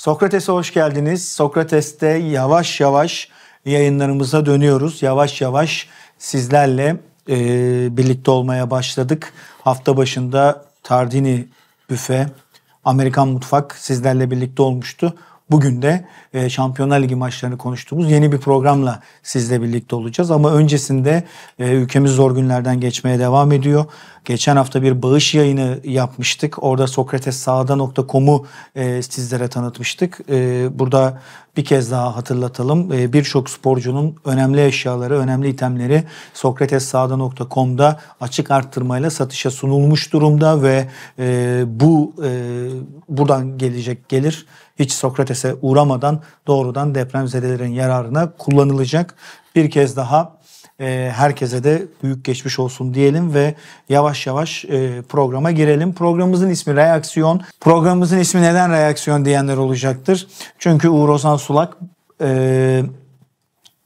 Sokrates'e hoş geldiniz. Sokrates'te yavaş yavaş yayınlarımıza dönüyoruz. Yavaş yavaş sizlerle e, birlikte olmaya başladık. Hafta başında Tardini Büfe, Amerikan Mutfak sizlerle birlikte olmuştu. Bugün de e, Şampiyonlar Ligi maçlarını konuştuğumuz yeni bir programla sizle birlikte olacağız. Ama öncesinde e, ülkemiz zor günlerden geçmeye devam ediyor. Geçen hafta bir bağış yayını yapmıştık. Orada sokratessağda.com'u e, sizlere tanıtmıştık. E, burada bir kez daha hatırlatalım. E, Birçok sporcunun önemli eşyaları, önemli itemleri sokratessağda.com'da açık arttırmayla satışa sunulmuş durumda ve e, bu e, buradan gelecek gelir hiç Sokrates'e uğramadan doğrudan deprem depremzedelerin yararına kullanılacak. Bir kez daha e, herkese de büyük geçmiş olsun diyelim ve yavaş yavaş e, programa girelim. Programımızın ismi Reaksiyon. Programımızın ismi neden Reaksiyon diyenler olacaktır. Çünkü Uğur Ozan Sulak e,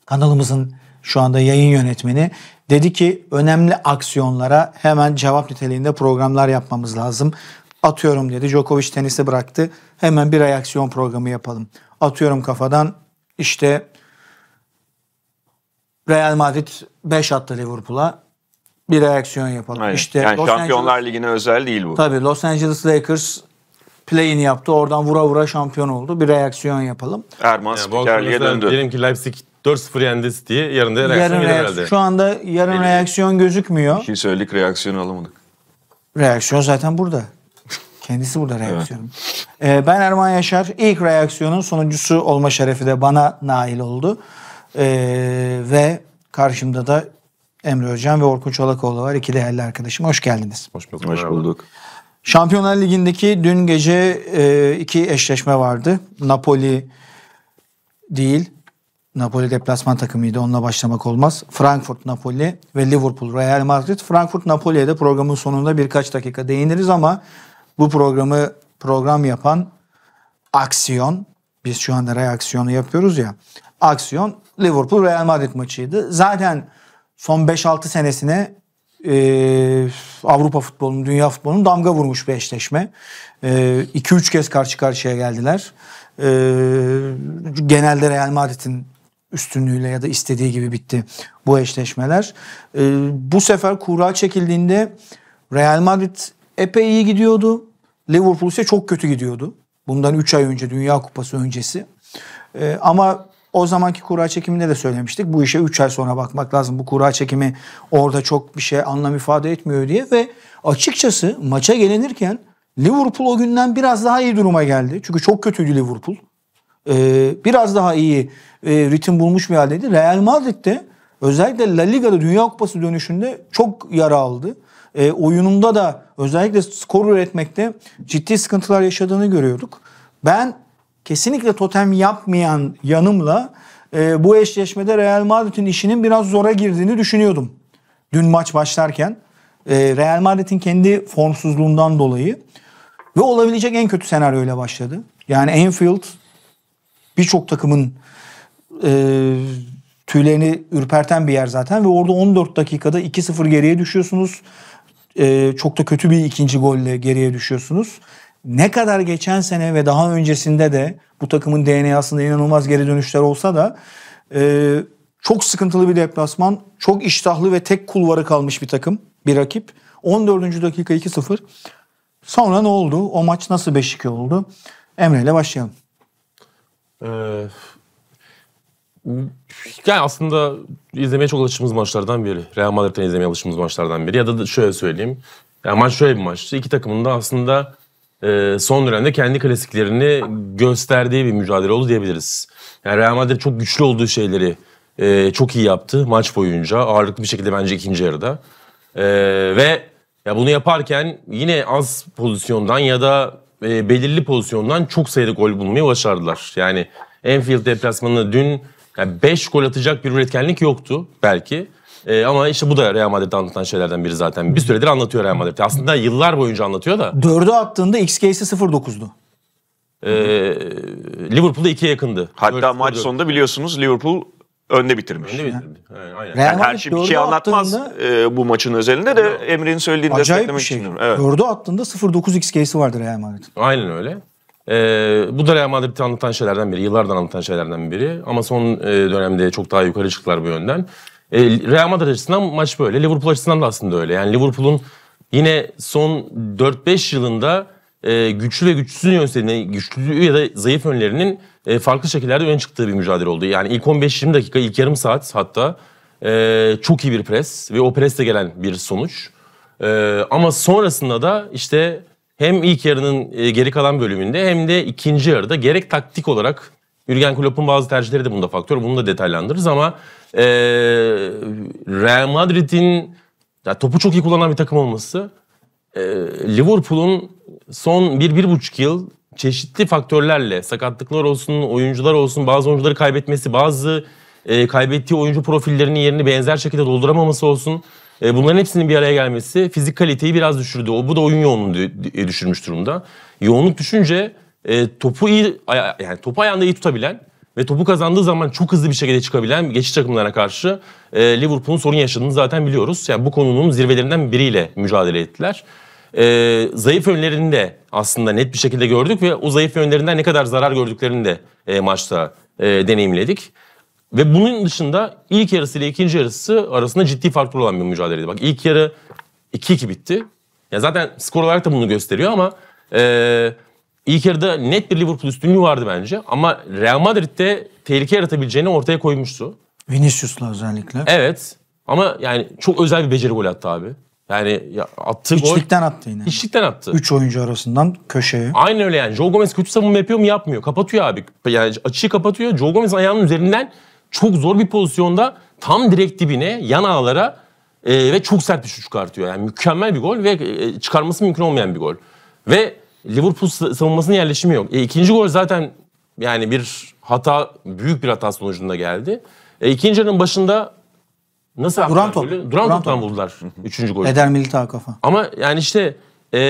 kanalımızın şu anda yayın yönetmeni dedi ki önemli aksiyonlara hemen cevap niteliğinde programlar yapmamız lazım. Atıyorum dedi. Djokovic tenisi bıraktı. Hemen bir reaksiyon programı yapalım. Atıyorum kafadan işte Real Madrid 5 attı Liverpool'a. Bir reaksiyon yapalım. Aynen. İşte yani Los Şampiyonlar Angeles, Ligi'ne özel değil bu. Tabii Los Angeles Lakers play'ini yaptı. Oradan vura vura şampiyon oldu. Bir reaksiyon yapalım. Erman yani spikerliğe döndü. Diyelim ki Leipzig 4-0 yendi City'ye. Yarın da reaksiyon yarın gelir reaksiyon, herhalde. Şu anda yarın Belli. reaksiyon gözükmüyor. Bir şey söyledik reaksiyon alamadık. Reaksiyon zaten burada. Kendisi burada reaksiyonum. Evet. Ee, ben Erman Yaşar. İlk reaksiyonun sonuncusu olma şerefi de bana nail oldu. Ee, ve karşımda da Emre Hocam ve Orkun Çolakoğlu var. İki değerli arkadaşım. Hoş geldiniz. Hoş bulduk. Hoş bulduk. Şampiyonlar Ligi'ndeki dün gece e, iki eşleşme vardı. Napoli değil. Napoli deplasman takımıydı. Onunla başlamak olmaz. Frankfurt Napoli ve Liverpool Real Madrid. Frankfurt Napoli'ye de programın sonunda birkaç dakika değiniriz ama bu programı program yapan Aksiyon, biz şu anda reaksiyonu yapıyoruz ya. Aksiyon Liverpool Real Madrid maçıydı. Zaten son 5-6 senesine e, Avrupa futbolunun, dünya futbolunun damga vurmuş bir eşleşme. 2-3 e, kez karşı karşıya geldiler. E, genelde Real Madrid'in üstünlüğüyle ya da istediği gibi bitti bu eşleşmeler. E, bu sefer kura çekildiğinde Real Madrid epey iyi gidiyordu. Liverpool ise çok kötü gidiyordu. Bundan 3 ay önce Dünya Kupası öncesi. Ee, ama o zamanki kura çekiminde de söylemiştik. Bu işe 3 ay sonra bakmak lazım. Bu kura çekimi orada çok bir şey anlam ifade etmiyor diye ve açıkçası maça gelinirken Liverpool o günden biraz daha iyi duruma geldi. Çünkü çok kötüydü Liverpool. Ee, biraz daha iyi e, ritim bulmuş bir haldeydi. Real Madrid'de özellikle La Liga'da Dünya Kupası dönüşünde çok yara aldı e, oyununda da özellikle skor üretmekte ciddi sıkıntılar yaşadığını görüyorduk. Ben kesinlikle totem yapmayan yanımla e, bu eşleşmede Real Madrid'in işinin biraz zora girdiğini düşünüyordum. Dün maç başlarken e, Real Madrid'in kendi formsuzluğundan dolayı ve olabilecek en kötü senaryoyla başladı. Yani Enfield birçok takımın e, tüylerini ürperten bir yer zaten ve orada 14 dakikada 2-0 geriye düşüyorsunuz e, çok da kötü bir ikinci golle geriye düşüyorsunuz. Ne kadar geçen sene ve daha öncesinde de bu takımın DNA'sında inanılmaz geri dönüşler olsa da e, çok sıkıntılı bir deplasman, çok iştahlı ve tek kulvarı kalmış bir takım, bir rakip. 14. dakika 2-0. Sonra ne oldu? O maç nasıl 5-2 oldu? Emre ile başlayalım. Ee, yani aslında izlemeye çok alıştığımız maçlardan biri. Real Madrid'den izlemeye alıştığımız maçlardan biri. Ya da şöyle söyleyeyim. Yani maç şöyle bir maçtı. İki takımın da aslında e, son dönemde kendi klasiklerini gösterdiği bir mücadele oldu diyebiliriz. Yani Real Madrid çok güçlü olduğu şeyleri e, çok iyi yaptı maç boyunca. Ağırlıklı bir şekilde bence ikinci yarıda. E, ve ya bunu yaparken yine az pozisyondan ya da belirli pozisyondan çok sayıda gol bulmayı başardılar. Yani Enfield deplasmanı dün yani 5 gol atacak bir üretkenlik yoktu belki. Ee, ama işte bu da Real Madrid'de anlatan şeylerden biri zaten. Bir süredir anlatıyor Real Madrid. Aslında yıllar boyunca anlatıyor da. 4'ü attığında XG'si 0.9'du. Ee, Liverpool'da 2'ye yakındı. Hatta Dört, maç sonunda biliyorsunuz Liverpool önde bitirmiş. Önde bitirmiş. Yani, aynen. Real yani her şey bir şey anlatmaz e, bu maçın özelinde de Emre'nin söylediğini Acayip desteklemek bir şey. için. Evet. 4'ü attığında 0.9 XG'si vardı Real Madrid. Aynen öyle. Ee, bu da Real Madrid'i anlatan şeylerden biri, yıllardan anlatan şeylerden biri. Ama son e, dönemde çok daha yukarı çıktılar bu yönden. E, Real Madrid açısından maç böyle. Liverpool açısından da aslında öyle. Yani Liverpool'un yine son 4-5 yılında e, güçlü ve güçsüz yönlerini, güçlü ya da zayıf önlerinin e, farklı şekillerde öne çıktığı bir mücadele oldu. Yani ilk 15-20 dakika, ilk yarım saat hatta e, çok iyi bir pres ve o presle gelen bir sonuç. E, ama sonrasında da işte hem ilk yarının e, geri kalan bölümünde hem de ikinci yarıda gerek taktik olarak Jürgen Klopp'un bazı tercihleri de bunda faktör. Bunu da detaylandırırız ama e, Real Madrid'in topu çok iyi kullanan bir takım olması e, Liverpool'un son 1-1,5 yıl çeşitli faktörlerle sakatlıklar olsun, oyuncular olsun, bazı oyuncuları kaybetmesi, bazı e, kaybettiği oyuncu profillerinin yerini benzer şekilde dolduramaması olsun e, bunların hepsinin bir araya gelmesi fizik kaliteyi biraz düşürdü. O, bu da oyun yoğunluğunu e, düşürmüş durumda. Yoğunluk düşünce e, topu iyi yani topu ayağında iyi tutabilen ve topu kazandığı zaman çok hızlı bir şekilde çıkabilen geçiş takımlarına karşı e, Liverpool'un sorun yaşadığını zaten biliyoruz. Yani bu konunun zirvelerinden biriyle mücadele ettiler. E, zayıf yönlerini de aslında net bir şekilde gördük ve o zayıf yönlerinden ne kadar zarar gördüklerini de e, maçta e, deneyimledik. Ve bunun dışında ilk yarısı ile ikinci yarısı arasında ciddi farklı olan bir mücadeleydi. Bak ilk yarı 2-2 bitti. Ya zaten skor olarak da bunu gösteriyor ama e, ilk yarıda net bir Liverpool üstünlüğü vardı bence. Ama Real Madrid'de tehlike yaratabileceğini ortaya koymuştu. Vinicius'la özellikle. Evet. Ama yani çok özel bir beceri gol attı abi. Yani ya attığı gol... İçlikten attı yine. İçlikten attı. Üç oyuncu arasından köşeye. Aynen öyle yani. Joe Gomez kötü savunma yapıyor mu yapmıyor. Kapatıyor abi. Yani açıyı kapatıyor. Joe Gomez ayağının üzerinden çok zor bir pozisyonda tam direkt dibine, yan ağlara e, ve çok sert bir şut çıkartıyor. Yani mükemmel bir gol ve e, çıkarması mümkün olmayan bir gol. Ve Liverpool savunmasının yerleşimi yok. E, ikinci gol zaten yani bir hata, büyük bir hata sonucunda geldi. E, ikinci yarının başında nasıl Duran top. Duran, Duran toptan top. buldular üçüncü golü. Eder Militao kafa. Ama yani işte e,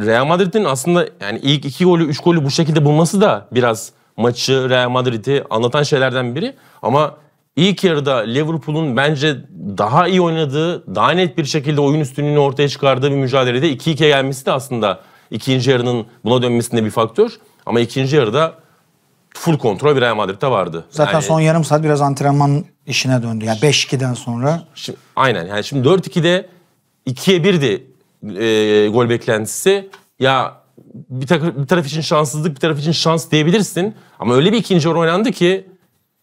Real Madrid'in aslında yani ilk iki golü, üç golü bu şekilde bulması da biraz maçı Real Madrid'i anlatan şeylerden biri. Ama ilk yarıda Liverpool'un bence daha iyi oynadığı, daha net bir şekilde oyun üstünlüğünü ortaya çıkardığı bir mücadelede 2-2'ye gelmesi de aslında ikinci yarının buna dönmesinde bir faktör. Ama ikinci yarıda full kontrol bir Real Madrid'de vardı. Zaten yani, son yarım saat biraz antrenman işine döndü. Yani 5-2'den sonra. Şimdi, aynen yani şimdi 4-2'de 2'ye 1'di e, gol beklentisi. Ya bir, tak- bir taraf için şanssızlık, bir taraf için şans diyebilirsin. Ama öyle bir ikinci yarı oynandı ki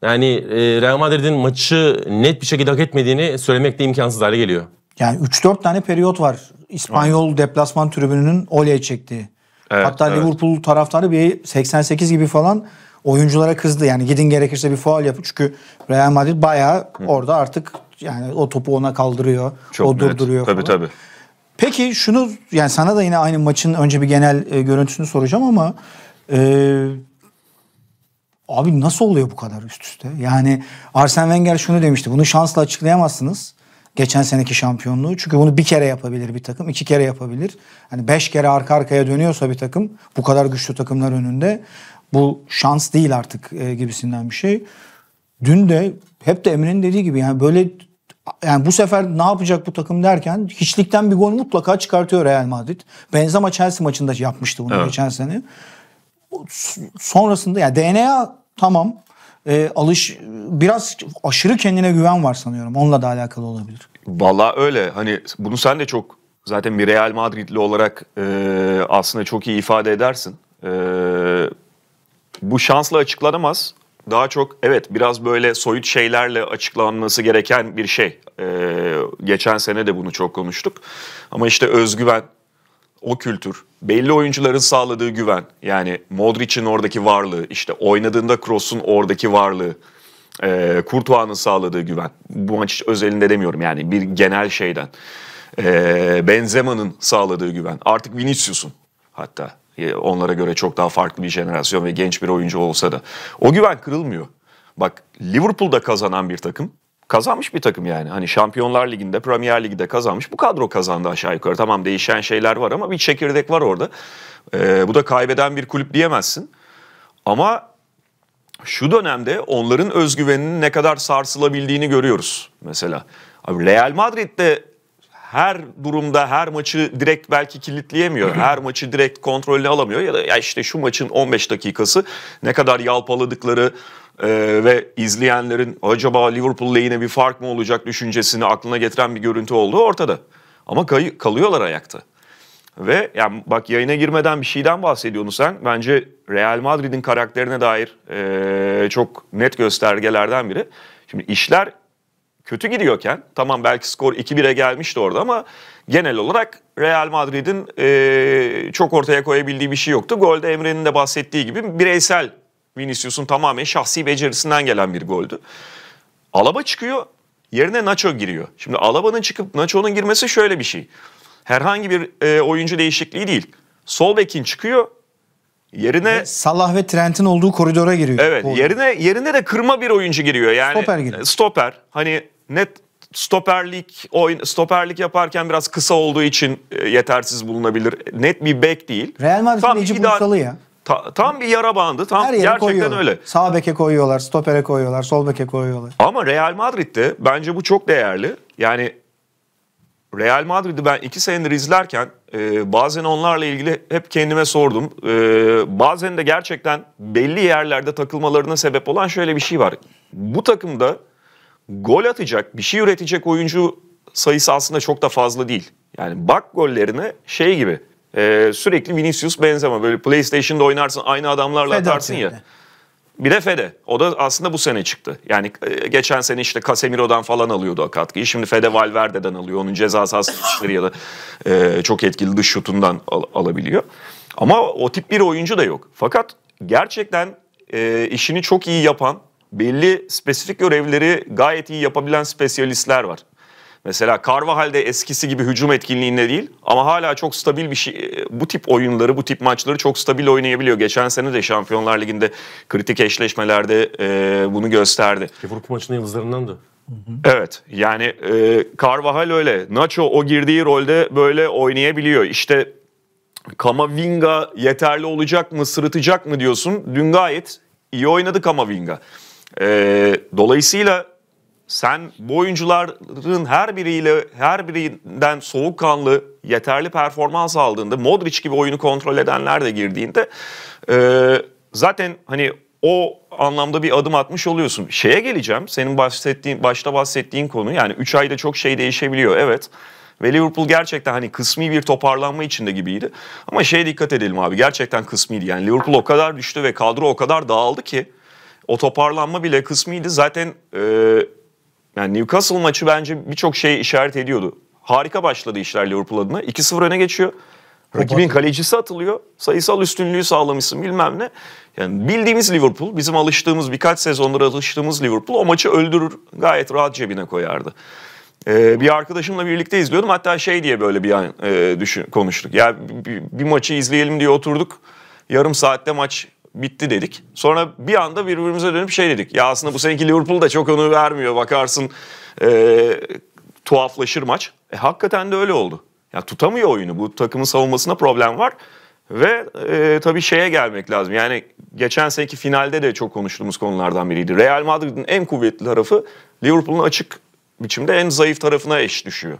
yani e, Real Madrid'in maçı net bir şekilde hak etmediğini söylemek de imkansız hale geliyor. Yani 3-4 tane periyot var. İspanyol evet. deplasman tribününün oley çektiği. Evet, Hatta evet. Liverpool taraftarı bir 88 gibi falan oyunculara kızdı. Yani gidin gerekirse bir faal yapın. Çünkü Real Madrid bayağı Hı. orada artık yani o topu ona kaldırıyor. Çok o net. durduruyor tabii, falan. Tabii tabii. Peki şunu yani sana da yine aynı maçın önce bir genel e, görüntüsünü soracağım ama e, abi nasıl oluyor bu kadar üst üste? Yani Arsene Wenger şunu demişti. Bunu şansla açıklayamazsınız. Geçen seneki şampiyonluğu. Çünkü bunu bir kere yapabilir bir takım. iki kere yapabilir. Hani beş kere arka arkaya dönüyorsa bir takım bu kadar güçlü takımlar önünde bu şans değil artık e, gibisinden bir şey. Dün de hep de Emre'nin dediği gibi yani böyle yani bu sefer ne yapacak bu takım derken hiçlikten bir gol mutlaka çıkartıyor Real Madrid. Benzema Chelsea maçında yapmıştı bunu evet. geçen sene. Sonrasında yani DNA tamam. E, alış biraz aşırı kendine güven var sanıyorum. Onunla da alakalı olabilir. Valla öyle. Hani bunu sen de çok zaten bir Real Madridli olarak e, aslında çok iyi ifade edersin. E, bu şansla açıklanamaz daha çok evet biraz böyle soyut şeylerle açıklanması gereken bir şey. Ee, geçen sene de bunu çok konuştuk. Ama işte özgüven, o kültür, belli oyuncuların sağladığı güven. Yani Modric'in oradaki varlığı, işte oynadığında Kroos'un oradaki varlığı, e, Courtois'ın sağladığı güven. Bu maç özelinde demiyorum yani bir genel şeyden. E, Benzema'nın sağladığı güven. Artık Vinicius'un hatta ee, onlara göre çok daha farklı bir jenerasyon ve genç bir oyuncu olsa da. O güven kırılmıyor. Bak Liverpool'da kazanan bir takım kazanmış bir takım yani. Hani Şampiyonlar Ligi'nde, Premier Ligi'de kazanmış. Bu kadro kazandı aşağı yukarı. Tamam değişen şeyler var ama bir çekirdek var orada. Ee, bu da kaybeden bir kulüp diyemezsin. Ama şu dönemde onların özgüveninin ne kadar sarsılabildiğini görüyoruz mesela. Abi Real Madrid'de her durumda her maçı direkt belki kilitleyemiyor. Her maçı direkt kontrolüne alamıyor ya da ya işte şu maçın 15 dakikası ne kadar yalpaladıkları e, ve izleyenlerin acaba Liverpool lehine bir fark mı olacak düşüncesini aklına getiren bir görüntü olduğu ortada. Ama kay- kalıyorlar ayakta. Ve yani bak yayına girmeden bir şeyden bahsediyorsun sen. Bence Real Madrid'in karakterine dair e, çok net göstergelerden biri. Şimdi işler kötü gidiyorken tamam belki skor 2-1'e gelmişti orada ama genel olarak Real Madrid'in e, çok ortaya koyabildiği bir şey yoktu. Golde Emre'nin de bahsettiği gibi bireysel Vinicius'un tamamen şahsi becerisinden gelen bir goldü. Alaba çıkıyor yerine Nacho giriyor. Şimdi Alaba'nın çıkıp Nacho'nun girmesi şöyle bir şey. Herhangi bir e, oyuncu değişikliği değil. Sol bekin çıkıyor Yerine Salah ve Trent'in olduğu koridora giriyor. Evet. Yerine yerine de kırma bir oyuncu giriyor. Yani stoper giriyor. Stoper. Hani net stoperlik oyun stoperlik yaparken biraz kısa olduğu için e, yetersiz bulunabilir. Net bir bek değil. Real Madrid'in Necip Mutsalı ya. Ta, tam bir yara bandı. Tam Her yere gerçekten koyuyorlar. öyle. Sağ beke koyuyorlar, stopere koyuyorlar, sol beke koyuyorlar. Ama Real Madrid'de bence bu çok değerli. Yani Real Madrid'i ben iki senedir izlerken e, bazen onlarla ilgili hep kendime sordum. E, bazen de gerçekten belli yerlerde takılmalarına sebep olan şöyle bir şey var. Bu takımda gol atacak, bir şey üretecek oyuncu sayısı aslında çok da fazla değil. Yani bak gollerine şey gibi e, sürekli Vinicius Benzema böyle PlayStation'da oynarsın aynı adamlarla Fede atarsın ya. Yani. Bir de Fede. O da aslında bu sene çıktı. Yani e, geçen sene işte Casemiro'dan falan alıyordu o katkıyı. Şimdi Fede Valverde'den alıyor. Onun ceza sahası ya da e, çok etkili dış şutundan al- alabiliyor. Ama o tip bir oyuncu da yok. Fakat gerçekten e, işini çok iyi yapan belli spesifik görevleri gayet iyi yapabilen spesyalistler var. Mesela Carvahal'de eskisi gibi hücum etkinliğinde değil ama hala çok stabil bir şey. E, bu tip oyunları, bu tip maçları çok stabil oynayabiliyor. Geçen sene de Şampiyonlar Ligi'nde kritik eşleşmelerde e, bunu gösterdi. Liverpool maçının yıldızlarından da. Evet yani e, Carvajal öyle. Nacho o girdiği rolde böyle oynayabiliyor. İşte Kamavinga yeterli olacak mı, sırıtacak mı diyorsun. Dün gayet iyi oynadı Kamavinga. Ee, dolayısıyla sen bu oyuncuların her biriyle her birinden soğukkanlı yeterli performans aldığında Modric gibi oyunu kontrol edenler de girdiğinde e, zaten hani o anlamda bir adım atmış oluyorsun. Şeye geleceğim. Senin bahsettiğin başta bahsettiğin konu yani 3 ayda çok şey değişebiliyor. Evet. Ve Liverpool gerçekten hani kısmi bir toparlanma içinde gibiydi. Ama şeye dikkat edelim abi gerçekten kısmiydi. Yani Liverpool o kadar düştü ve kadro o kadar dağıldı ki o toparlanma bile kısmıydı. Zaten e, yani Newcastle maçı bence birçok şey işaret ediyordu. Harika başladı işler Liverpool adına. 2-0 öne geçiyor. Rakibin kalecisi atılıyor. Sayısal üstünlüğü sağlamışsın bilmem ne. Yani bildiğimiz Liverpool, bizim alıştığımız birkaç sezondur alıştığımız Liverpool o maçı öldürür. Gayet rahat cebine koyardı. Ee, bir arkadaşımla birlikte izliyordum. Hatta şey diye böyle bir an e, düşün, konuştuk. Ya bir, bir maçı izleyelim diye oturduk. Yarım saatte maç bitti dedik. Sonra bir anda birbirimize dönüp şey dedik. Ya aslında bu seneki Liverpool da çok onu vermiyor. Bakarsın e, tuhaflaşır maç. E, hakikaten de öyle oldu. Ya tutamıyor oyunu. Bu takımın savunmasında problem var. Ve e, tabii şeye gelmek lazım. Yani geçen seneki finalde de çok konuştuğumuz konulardan biriydi. Real Madrid'in en kuvvetli tarafı Liverpool'un açık biçimde en zayıf tarafına eş düşüyor.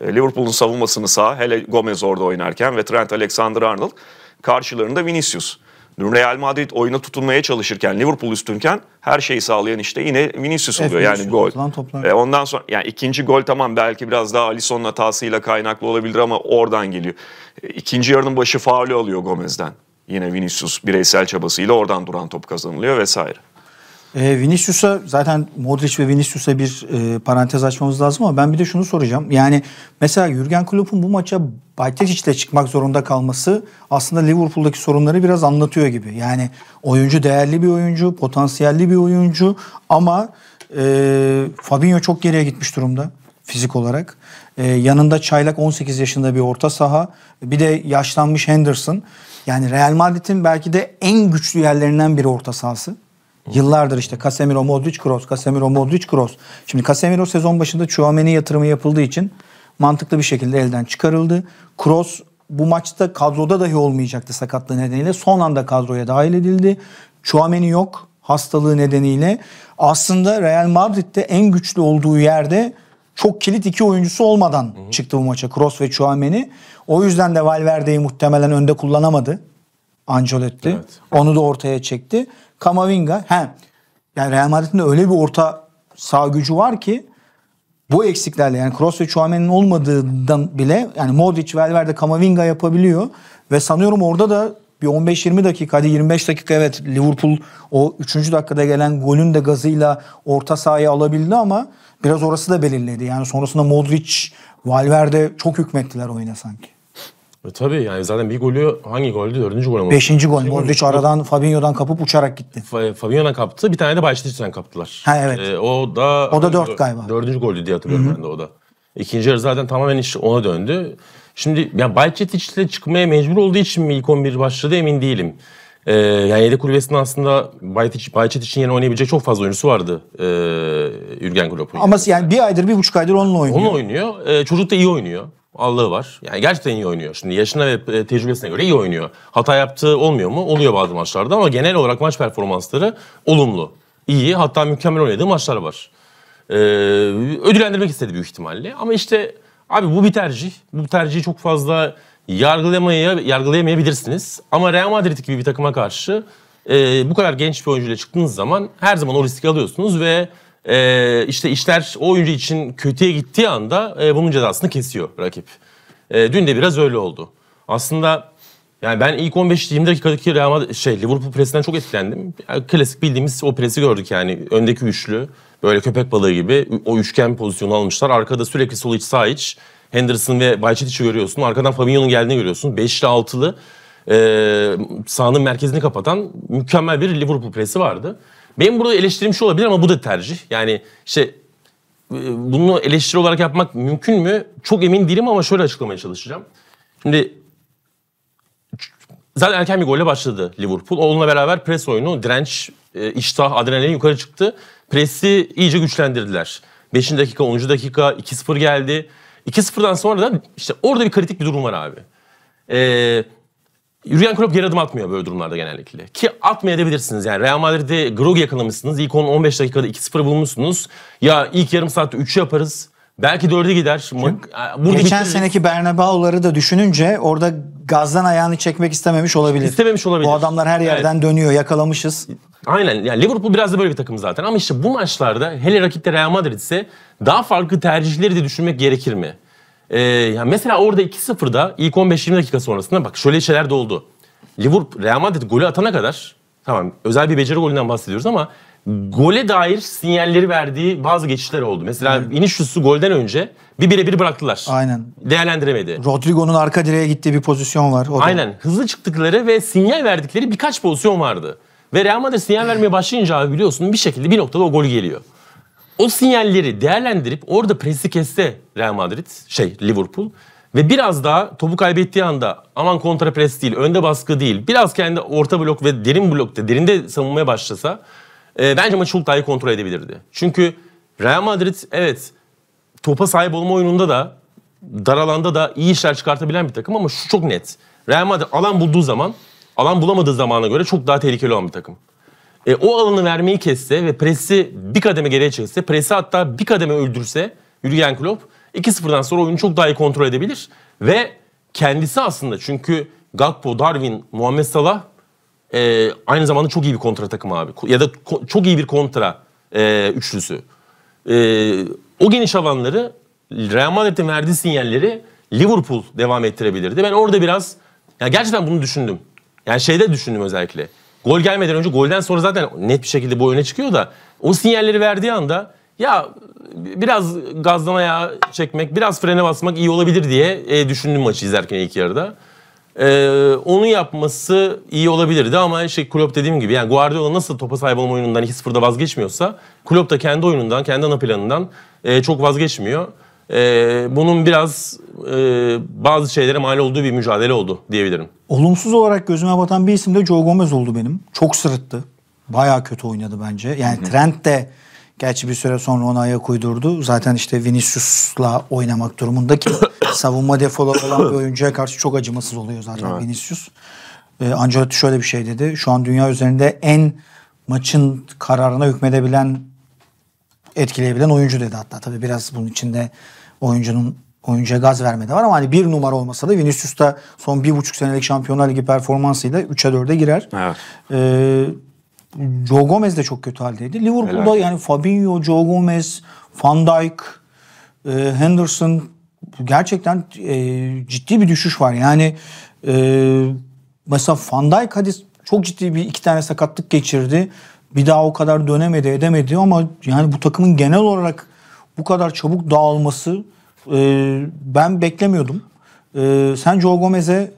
E, Liverpool'un savunmasını sağ, hele Gomez orada oynarken ve Trent Alexander-Arnold karşılarında Vinicius. Real Madrid oyuna tutunmaya çalışırken Liverpool üstünken her şeyi sağlayan işte yine Vinicius oluyor yani gol. E, ondan sonra yani ikinci gol tamam belki biraz daha Alisson'un hatasıyla kaynaklı olabilir ama oradan geliyor. E, ikinci yarının başı faulü alıyor Gomez'den. Yine Vinicius bireysel çabasıyla oradan duran top kazanılıyor vesaire. E, Vinicius'a zaten Modric ve Vinicius'a bir e, parantez açmamız lazım ama ben bir de şunu soracağım. Yani mesela Jürgen Klopp'un bu maça Bayteşiç'le çıkmak zorunda kalması aslında Liverpool'daki sorunları biraz anlatıyor gibi. Yani oyuncu değerli bir oyuncu, potansiyelli bir oyuncu ama e, Fabinho çok geriye gitmiş durumda fizik olarak. E, yanında çaylak 18 yaşında bir orta saha, bir de yaşlanmış Henderson. Yani Real Madrid'in belki de en güçlü yerlerinden biri orta sahası. Yıllardır işte Casemiro, Modric, Kroos, Casemiro, Modric, Kroos. Şimdi Casemiro sezon başında Chouameni yatırımı yapıldığı için mantıklı bir şekilde elden çıkarıldı. Kroos bu maçta kadroda dahi olmayacaktı sakatlığı nedeniyle. Son anda kadroya dahil edildi. Chouameni yok hastalığı nedeniyle. Aslında Real Madrid'de en güçlü olduğu yerde çok kilit iki oyuncusu olmadan hı hı. çıktı bu maça Kroos ve Chouameni. O yüzden de Valverde'yi muhtemelen önde kullanamadı. Ancelotti. Evet. Onu da ortaya çekti. Kamavinga. He. Yani Real Madrid'in öyle bir orta sağ gücü var ki bu eksiklerle yani Kroos ve Chouameni'nin olmadığından bile yani Modric, Valverde, Kamavinga yapabiliyor. Ve sanıyorum orada da bir 15-20 dakika hadi 25 dakika evet Liverpool o 3. dakikada gelen golün de gazıyla orta sahaya alabildi ama biraz orası da belirledi. Yani sonrasında Modric, Valverde çok hükmettiler oyuna sanki. E tabii yani zaten bir golü hangi goldü? Dördüncü gol mü? Beşinci gol. Modric aradan Fabinho'dan kapıp uçarak gitti. Fa- Fabinho'dan kaptı. Bir tane de Başlıç'tan kaptılar. Ha evet. E, o da... O da dört galiba. Dördüncü golü diye hatırlıyorum Hı-hı. ben de o da. İkinci yarı zaten tamamen iş ona döndü. Şimdi yani Bajcetic ile çıkmaya mecbur olduğu için mi ilk 11 başladı emin değilim. Ee, yani yedek kulübesinde aslında Bayçet için yerine oynayabilecek çok fazla oyuncusu vardı ee, Jürgen Klopp'un. Ama yani bir aydır, bir buçuk aydır onunla oynuyor. Onunla oynuyor. Ee, çocuk da iyi oynuyor allığı var. Yani gerçekten iyi oynuyor. Şimdi yaşına ve e, tecrübesine göre iyi oynuyor. Hata yaptığı olmuyor mu? Oluyor bazı maçlarda ama genel olarak maç performansları olumlu. İyi hatta mükemmel oynadığı maçlar var. Ee, ödüllendirmek istedi büyük ihtimalle. Ama işte abi bu bir tercih. Bu tercihi çok fazla yargılamaya, yargılayamayabilirsiniz. Ama Real Madrid gibi bir takıma karşı e, bu kadar genç bir oyuncuyla çıktığınız zaman her zaman o riski alıyorsunuz ve e, işte işler o oyuncu için kötüye gittiği anda e, bunun cezasını kesiyor rakip. E, dün de biraz öyle oldu. Aslında yani ben ilk 15-20 dakikadaki Real Madrid, şey Liverpool presinden çok etkilendim. Yani klasik bildiğimiz o presi gördük yani öndeki üçlü böyle köpek balığı gibi o üçgen pozisyonu almışlar. Arkada sürekli sol iç sağ iç Henderson ve Bayçetic'i görüyorsun. Arkadan Fabinho'nun geldiğini görüyorsun. Beşli altılı e, sahanın merkezini kapatan mükemmel bir Liverpool presi vardı. Benim burada eleştirim şu olabilir ama bu da tercih. Yani işte e, bunu eleştiri olarak yapmak mümkün mü? Çok emin değilim ama şöyle açıklamaya çalışacağım. Şimdi zaten erken bir golle başladı Liverpool. Onunla beraber pres oyunu, direnç, e, iştah, adrenalin yukarı çıktı. Presi iyice güçlendirdiler. 5. dakika, 10. dakika 2-0 geldi. 2-0'dan sonra da işte orada bir kritik bir durum var abi. Ee, Jurgen Klopp geri adım atmıyor böyle durumlarda genellikle. Ki atmayabilirsiniz yani. Real Madrid'de Grog yakalamışsınız. İlk 10-15 dakikada 2-0 bulmuşsunuz. Ya ilk yarım saatte 3 yaparız. Belki 4'e gider. Burada Geçen bitiririz. seneki Bernabeu'ları da düşününce orada gazdan ayağını çekmek istememiş olabilir. İstememiş olabilir. Bu adamlar her yerden evet. dönüyor. Yakalamışız. Aynen. Yani Liverpool biraz da böyle bir takım zaten. Ama işte bu maçlarda hele rakipte Real Madrid ise daha farklı tercihleri de düşünmek gerekir mi? Ee, yani mesela orada 2-0'da ilk 15-20 dakika sonrasında bak şöyle şeyler de oldu. Liverpool, Real Madrid golü atana kadar tamam özel bir beceri golünden bahsediyoruz ama gole dair sinyalleri verdiği bazı geçişler oldu. Mesela evet. iniş şutusu golden önce bir birebir bıraktılar. Aynen. Değerlendiremedi. Rodrigo'nun arka direğe gittiği bir pozisyon var. O Aynen. Da. Hızlı çıktıkları ve sinyal verdikleri birkaç pozisyon vardı. Ve Real Madrid sinyal vermeye başlayınca abi biliyorsun bir şekilde bir noktada o gol geliyor. O sinyalleri değerlendirip orada presi kesse Real Madrid, şey Liverpool ve biraz daha topu kaybettiği anda aman kontra pres değil, önde baskı değil, biraz kendi orta blok ve derin blokta, derinde savunmaya başlasa e, bence maçı çok daha iyi kontrol edebilirdi. Çünkü Real Madrid evet topa sahip olma oyununda da dar alanda da iyi işler çıkartabilen bir takım ama şu çok net. Real Madrid alan bulduğu zaman, alan bulamadığı zamana göre çok daha tehlikeli olan bir takım e, o alanı vermeyi kesse ve presi bir kademe geriye çekse, presi hatta bir kademe öldürse Jürgen Klopp 2-0'dan sonra oyunu çok daha iyi kontrol edebilir. Ve kendisi aslında çünkü Gakpo, Darwin, Muhammed Salah e, aynı zamanda çok iyi bir kontra takımı abi. Ya da çok iyi bir kontra e, üçlüsü. E, o geniş alanları Real Madrid'in verdiği sinyalleri Liverpool devam ettirebilirdi. Ben orada biraz ya gerçekten bunu düşündüm. Yani şeyde düşündüm özellikle. Gol gelmeden önce golden sonra zaten net bir şekilde bu öne çıkıyor da o sinyalleri verdiği anda ya biraz gazdan ayağa çekmek, biraz frene basmak iyi olabilir diye e, düşündüm maçı izlerken ilk yarıda. E, onu yapması iyi olabilirdi ama şey Klopp dediğim gibi yani Guardiola nasıl topa sahip olma oyunundan 2-0'da vazgeçmiyorsa Klopp da kendi oyunundan, kendi ana planından e, çok vazgeçmiyor e, bunun biraz e, bazı şeylere mal olduğu bir mücadele oldu diyebilirim. Olumsuz olarak gözüme batan bir isim de Joe Gomez oldu benim. Çok sırıttı. Baya kötü oynadı bence. Yani Hı-hı. Trent de gerçi bir süre sonra ona ayak uydurdu. Zaten işte Vinicius'la oynamak durumundaki savunma defolu olan bir oyuncuya karşı çok acımasız oluyor zaten evet. Vinicius. E, Ancelotti şöyle bir şey dedi. Şu an dünya üzerinde en maçın kararına hükmedebilen etkileyebilen oyuncu dedi hatta. Tabii biraz bunun içinde oyuncunun oyuncuya gaz vermede var ama hani bir numara olmasa da Vinicius da son bir buçuk senelik Şampiyonlar Ligi performansıyla 3'e 4'e girer. Evet. Ee, Joe Gomez de çok kötü haldeydi. Liverpool'da Helal. yani Fabinho, Joe Gomez, Van Dijk, e, Henderson gerçekten e, ciddi bir düşüş var. Yani e, mesela Van Dijk hadi çok ciddi bir iki tane sakatlık geçirdi. Bir daha o kadar dönemedi, edemedi ama yani bu takımın genel olarak bu kadar çabuk dağılması e, ben beklemiyordum. E, sence o Gomez'e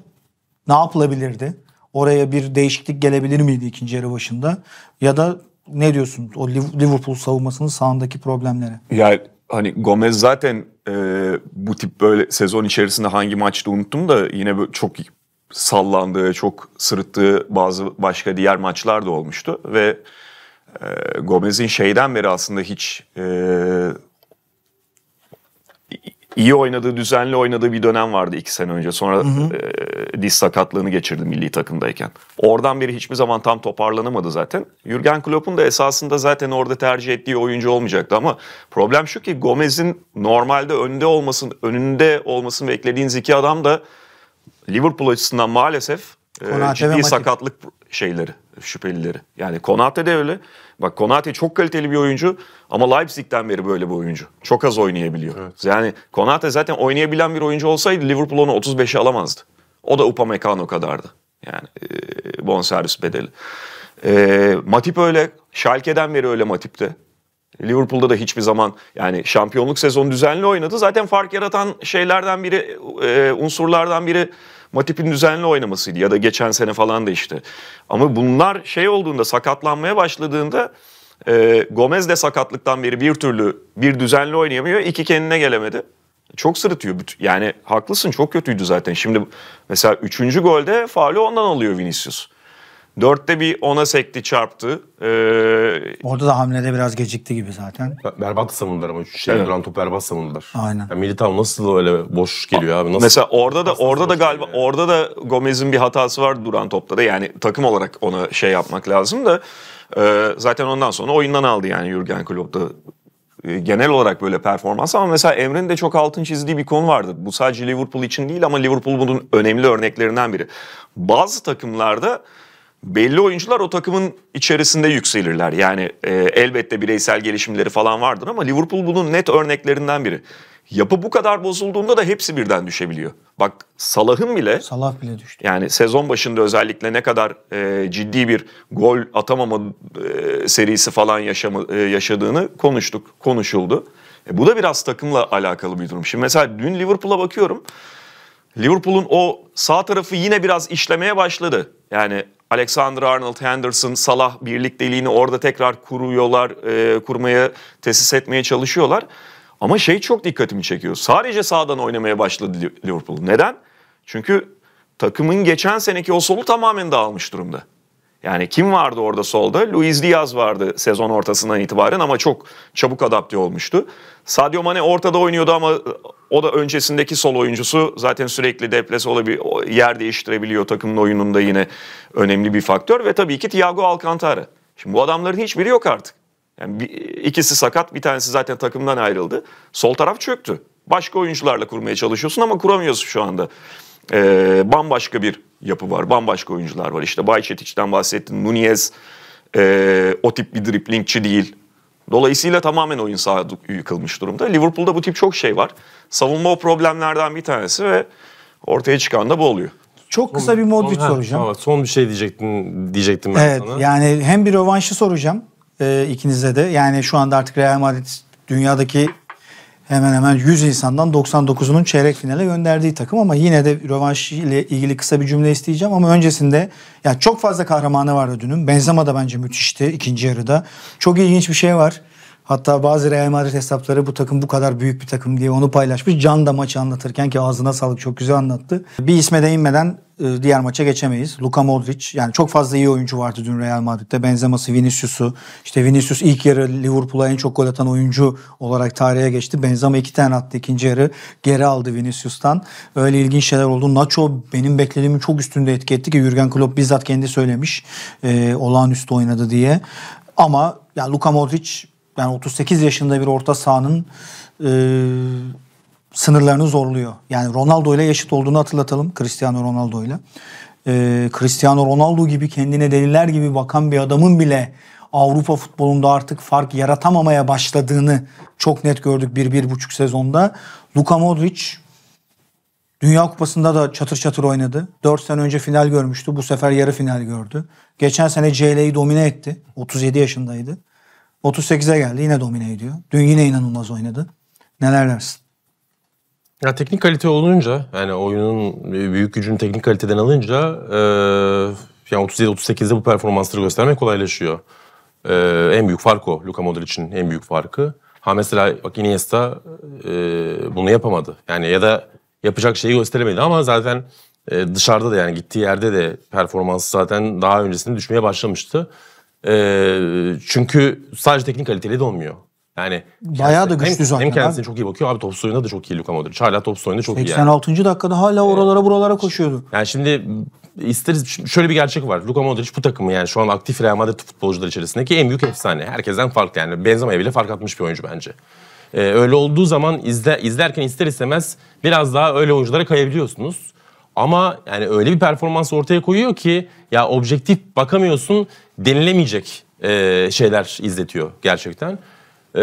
ne yapılabilirdi? Oraya bir değişiklik gelebilir miydi ikinci yarı başında? Ya da ne diyorsun o Liverpool savunmasının sağındaki problemlere? Yani hani Gomez zaten e, bu tip böyle sezon içerisinde hangi maçta unuttum da yine böyle çok sallandığı, çok sırıttığı bazı başka diğer maçlar da olmuştu ve e, Gomez'in şeyden beri aslında hiç e, iyi oynadığı, düzenli oynadığı bir dönem vardı iki sene önce. Sonra hı hı. E, diz sakatlığını geçirdi milli takımdayken. Oradan beri hiçbir zaman tam toparlanamadı zaten. Jürgen Klopp'un da esasında zaten orada tercih ettiği oyuncu olmayacaktı ama problem şu ki Gomez'in normalde önde olmasın, önünde olmasını beklediğiniz iki adam da Liverpool açısından maalesef e, ciddi sakatlık şeyleri, şüphelileri. Yani Konate de öyle. Bak Konate çok kaliteli bir oyuncu ama Leipzig'ten beri böyle bir oyuncu. Çok az oynayabiliyor. Evet. Yani Konate zaten oynayabilen bir oyuncu olsaydı Liverpool onu 35'e alamazdı. O da Upamecano kadardı. Yani e, bonservis bedeli. E, Matip öyle. Schalke'den beri öyle Matip'te. Liverpool'da da hiçbir zaman yani şampiyonluk sezonu düzenli oynadı. Zaten fark yaratan şeylerden biri, e, unsurlardan biri Matip'in düzenli oynamasıydı ya da geçen sene falan da işte. Ama bunlar şey olduğunda sakatlanmaya başladığında e, Gomez de sakatlıktan beri bir türlü bir düzenli oynayamıyor. iki kendine gelemedi. Çok sırıtıyor. Yani haklısın çok kötüydü zaten. Şimdi mesela üçüncü golde faali ondan alıyor Vinicius. Dörtte bir ona sekti çarptı. Ee, Orada da hamlede biraz gecikti gibi zaten. Berbat savundular ama şey evet. duran top berbat savundular. Aynen. Yani Militao nasıl öyle boş geliyor abi? Nasıl, Mesela orada da nasıl orada da galiba yani. orada da Gomez'in bir hatası var duran topta da. Yani takım olarak ona şey yapmak lazım da e, zaten ondan sonra oyundan aldı yani Jurgen Klopp'ta e, genel olarak böyle performans ama mesela Emre'nin de çok altın çizdiği bir konu vardı. Bu sadece Liverpool için değil ama Liverpool bunun önemli örneklerinden biri. Bazı takımlarda belli oyuncular o takımın içerisinde yükselirler. Yani e, elbette bireysel gelişimleri falan vardır ama Liverpool bunun net örneklerinden biri. Yapı bu kadar bozulduğunda da hepsi birden düşebiliyor. Bak Salah'ın bile Salah bile düştü. Yani sezon başında özellikle ne kadar e, ciddi bir gol atamama e, serisi falan yaşamı, e, yaşadığını konuştuk, konuşuldu. E, bu da biraz takımla alakalı bir durum. Şimdi mesela dün Liverpool'a bakıyorum. Liverpool'un o sağ tarafı yine biraz işlemeye başladı. Yani Alexander Arnold, Henderson, Salah birlikteliğini orada tekrar kuruyorlar, e, kurmaya, tesis etmeye çalışıyorlar. Ama şey çok dikkatimi çekiyor. Sadece sağdan oynamaya başladı Liverpool. Neden? Çünkü takımın geçen seneki o solu tamamen dağılmış durumda. Yani kim vardı orada solda? Luis Diaz vardı sezon ortasından itibaren ama çok çabuk adapte olmuştu. Sadio Mane ortada oynuyordu ama o da öncesindeki sol oyuncusu zaten sürekli deplase olabilir, yer değiştirebiliyor takımın oyununda yine önemli bir faktör. Ve tabii ki Thiago Alcantara. Şimdi bu adamların hiçbiri yok artık. Yani bir, ikisi sakat, bir tanesi zaten takımdan ayrıldı. Sol taraf çöktü. Başka oyuncularla kurmaya çalışıyorsun ama kuramıyorsun şu anda. Ee, bambaşka bir yapı var, bambaşka oyuncular var. İşte Bayçetik'ten bahsettin, Nunez, e, o tip bir driplingçi değil. Dolayısıyla tamamen oyun saha yıkılmış durumda. Liverpool'da bu tip çok şey var. Savunma o problemlerden bir tanesi ve ortaya çıkan da bu oluyor. Çok kısa bir Modric son, soracağım. Evet, son bir şey diyecektin diyecektim ben evet, sana. Yani hem bir rövanşı soracağım e, ikinize de. Yani şu anda artık Real Madrid dünyadaki hemen hemen 100 insandan 99'unun çeyrek finale gönderdiği takım ama yine de rövanş ile ilgili kısa bir cümle isteyeceğim ama öncesinde ya çok fazla kahramanı vardı dünün. Benzema da bence müthişti ikinci yarıda. Çok ilginç bir şey var. Hatta bazı Real Madrid hesapları bu takım bu kadar büyük bir takım diye onu paylaşmış. Can da maçı anlatırken ki ağzına sağlık çok güzel anlattı. Bir isme değinmeden e, diğer maça geçemeyiz. Luka Modric yani çok fazla iyi oyuncu vardı dün Real Madrid'de. Benzeması Vinicius'u işte Vinicius ilk yarı Liverpool'a en çok gol atan oyuncu olarak tarihe geçti. Benzema iki tane attı ikinci yarı geri aldı Vinicius'tan. Öyle ilginç şeyler oldu. Nacho benim beklediğimin çok üstünde etki etti ki Jurgen Klopp bizzat kendi söylemiş e, olağanüstü oynadı diye. Ama yani Luka Modric yani 38 yaşında bir orta sahanın e, sınırlarını zorluyor. Yani Ronaldo ile yaşıt olduğunu hatırlatalım Cristiano Ronaldo ile. E, Cristiano Ronaldo gibi kendine deliler gibi bakan bir adamın bile Avrupa futbolunda artık fark yaratamamaya başladığını çok net gördük bir, bir buçuk sezonda. Luka Modric Dünya Kupası'nda da çatır çatır oynadı. 4 sene önce final görmüştü. Bu sefer yarı final gördü. Geçen sene CL'yi domine etti. 37 yaşındaydı. 38'e geldi yine domine ediyor. Dün yine inanılmaz oynadı. Neler dersin? Ya teknik kalite olunca yani oyunun büyük gücünü teknik kaliteden alınca e, yani 37-38'de bu performansları göstermek kolaylaşıyor. E, en büyük fark o. Luka Modric'in en büyük farkı. Ha mesela bak Iniesta e, bunu yapamadı. Yani ya da yapacak şeyi gösteremedi ama zaten e, dışarıda da yani gittiği yerde de performansı zaten daha öncesinde düşmeye başlamıştı. E, çünkü sadece teknik kaliteli de olmuyor. Yani bayağı da güçlü hem, zaten. Hem kendisine çok iyi bakıyor. Abi top soyunda da çok iyi Luka Modric. Hala top soyunda çok 86. iyi. 86. Yani. dakikada hala ee, oralara ee, buralara koşuyordu. Yani şimdi isteriz şöyle bir gerçek var. Luka Modric bu takımı yani şu an aktif Real Madrid futbolcular içerisindeki en büyük efsane. Herkesten farklı yani. Benzema'ya bile fark atmış bir oyuncu bence. Ee, öyle olduğu zaman izle, izlerken ister istemez biraz daha öyle oyunculara kayabiliyorsunuz. Ama yani öyle bir performans ortaya koyuyor ki ya objektif bakamıyorsun denilemeyecek e, şeyler izletiyor gerçekten. Ee,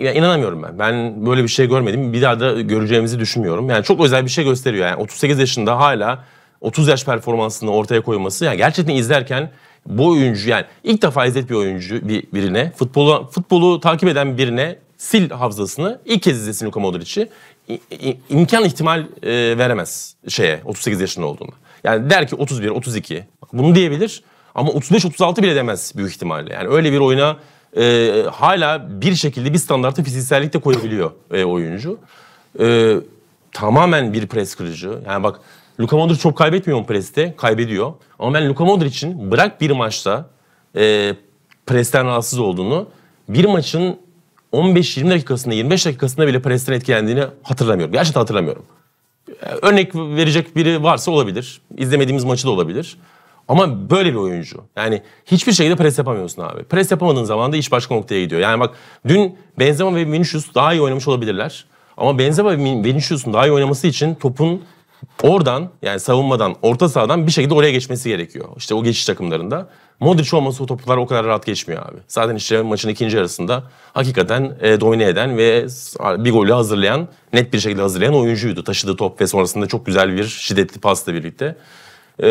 ya ben. Ben böyle bir şey görmedim. Bir daha da göreceğimizi düşünmüyorum. Yani çok özel bir şey gösteriyor. Yani 38 yaşında hala 30 yaş performansını ortaya koyması. Yani gerçekten izlerken bu oyuncu yani ilk defa izlet bir oyuncu bir, birine futbolu futbolu takip eden birine sil hafızasını ilk kez izlesin Luka Modric'i imkan ihtimal e, veremez şeye 38 yaşında olduğunu. Yani der ki 31, 32 bunu diyebilir ama 35-36 bile demez büyük ihtimalle. Yani öyle bir oyuna e, hala bir şekilde bir standartı fiziksellikte koyabiliyor e, oyuncu. E, tamamen bir pres kırıcı. Yani bak Luka Modric çok kaybetmiyor mu preste? Kaybediyor. Ama ben Luka Modric için bırak bir maçta e, presten rahatsız olduğunu, bir maçın 15-20 dakikasında, 25 dakikasında bile presten etkilendiğini hatırlamıyorum. Gerçekten hatırlamıyorum. E, örnek verecek biri varsa olabilir. İzlemediğimiz maçı da olabilir. Ama böyle bir oyuncu. Yani hiçbir şekilde pres yapamıyorsun abi. Pres yapamadığın zaman da iş başka noktaya gidiyor. Yani bak dün Benzema ve Vinicius daha iyi oynamış olabilirler. Ama Benzema ve Vinicius'un daha iyi oynaması için topun oradan yani savunmadan, orta sahadan bir şekilde oraya geçmesi gerekiyor. İşte o geçiş takımlarında. Modric olması o toplar o kadar rahat geçmiyor abi. Zaten işte maçın ikinci yarısında hakikaten e, domine eden ve bir golü hazırlayan, net bir şekilde hazırlayan oyuncuydu. Taşıdığı top ve sonrasında çok güzel bir şiddetli pasla birlikte. Ee,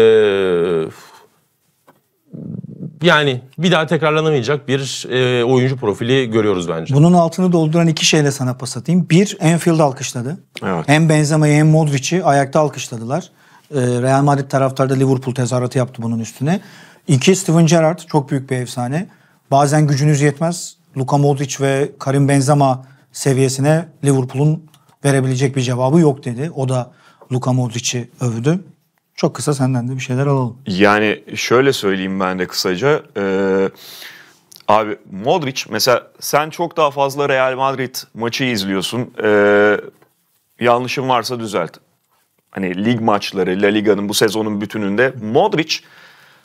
yani bir daha tekrarlanamayacak bir e, oyuncu profili görüyoruz bence. Bunun altını dolduran iki şeyle sana pas atayım. Bir, Enfield alkışladı. Evet. Hem Benzema'yı hem Modric'i ayakta alkışladılar. E, Real Madrid taraftarı da Liverpool tezahüratı yaptı bunun üstüne. İki, Steven Gerrard çok büyük bir efsane. Bazen gücünüz yetmez. Luka Modric ve Karim Benzema seviyesine Liverpool'un verebilecek bir cevabı yok dedi. O da Luka Modric'i övdü. Çok kısa senden de bir şeyler alalım. Yani şöyle söyleyeyim ben de kısaca. Ee, abi Modric mesela sen çok daha fazla Real Madrid maçı izliyorsun. Ee, yanlışım varsa düzelt. Hani lig maçları, La Liga'nın bu sezonun bütününde Modric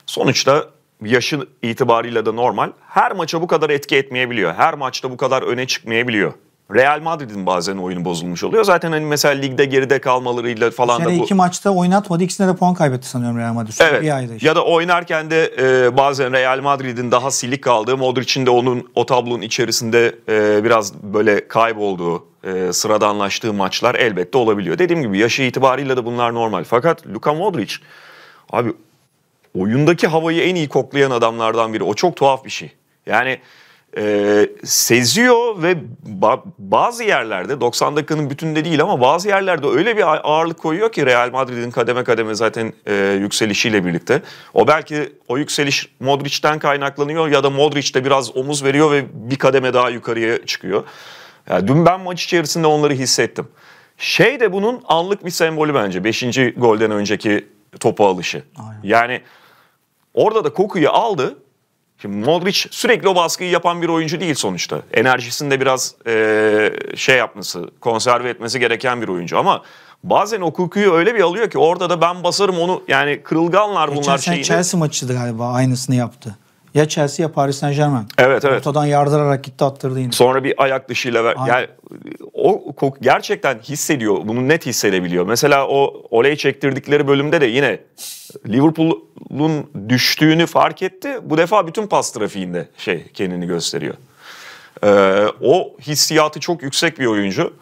sonuçta yaşı itibarıyla da normal. Her maça bu kadar etki etmeyebiliyor. Her maçta bu kadar öne çıkmayabiliyor. Real Madrid'in bazen oyunu bozulmuş oluyor. Zaten hani mesela ligde geride kalmalarıyla falan da bu. iki maçta oynatmadı. İkisinde de puan kaybetti sanıyorum Real Madrid. Şu evet. Bir ayda işte. Ya da oynarken de e, bazen Real Madrid'in daha silik kaldığı, Modric'in de onun o tablonun içerisinde e, biraz böyle kaybolduğu, e, sıradanlaştığı maçlar elbette olabiliyor. Dediğim gibi yaşı itibarıyla da bunlar normal. Fakat Luka Modric abi oyundaki havayı en iyi koklayan adamlardan biri. O çok tuhaf bir şey. Yani e, seziyor ve ba bazı yerlerde 90 dakikanın bütünde değil ama bazı yerlerde öyle bir ağırlık koyuyor ki Real Madrid'in kademe kademe zaten e, yükselişiyle birlikte. O belki o yükseliş Modric'ten kaynaklanıyor ya da Modric de biraz omuz veriyor ve bir kademe daha yukarıya çıkıyor. Yani dün ben maç içerisinde onları hissettim. Şey de bunun anlık bir sembolü bence. Beşinci golden önceki topu alışı. Aynen. Yani orada da kokuyu aldı Şimdi Modric sürekli o baskıyı yapan bir oyuncu değil sonuçta. enerjisinde biraz e, şey yapması, konserve etmesi gereken bir oyuncu ama bazen o kukuyu öyle bir alıyor ki orada da ben basarım onu yani kırılganlar bunlar Geçen şeyini. Chelsea maçıydı galiba aynısını yaptı. Ya Chelsea ya Paris Saint Germain. Evet evet. Ortadan yardırarak gitti attırdı yine. Sonra bir ayak dışıyla ver. Aynen. Yani o kok gerçekten hissediyor. Bunu net hissedebiliyor. Mesela o olay çektirdikleri bölümde de yine Liverpool'un düştüğünü fark etti. Bu defa bütün pas trafiğinde şey kendini gösteriyor. Ee, o hissiyatı çok yüksek bir oyuncu.